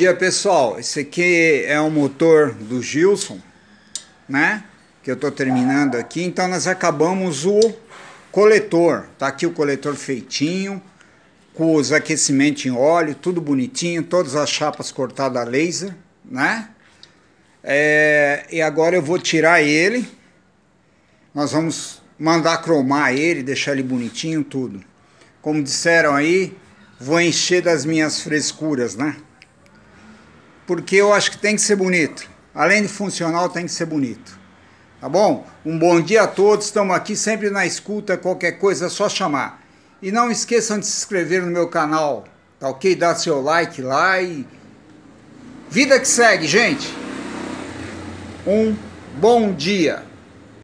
Bom dia pessoal, esse aqui é o motor do Gilson, né? Que eu tô terminando aqui, então nós acabamos o coletor, tá aqui o coletor feitinho, com os aquecimentos em óleo, tudo bonitinho, todas as chapas cortadas a laser, né? É, e agora eu vou tirar ele, nós vamos mandar cromar ele, deixar ele bonitinho, tudo. Como disseram aí, vou encher das minhas frescuras, né? porque eu acho que tem que ser bonito. Além de funcional, tem que ser bonito. Tá bom? Um bom dia a todos. Estamos aqui sempre na escuta. Qualquer coisa é só chamar. E não esqueçam de se inscrever no meu canal, tá ok? Dá seu like lá e. Vida que segue, gente! Um bom dia!